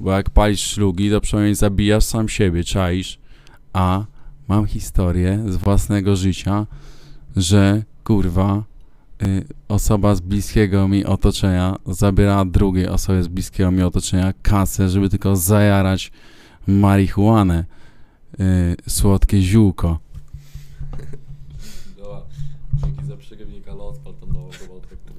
bo jak palisz ślugi, to przynajmniej zabijasz sam siebie, czaisz. A mam historię z własnego życia, że kurwa y, osoba z bliskiego mi otoczenia zabierała drugiej osobie z bliskiego mi otoczenia kasę, żeby tylko zajarać marihuanę. Y, słodkie ziółko. Dzięki za przegrywnika lot, pan tam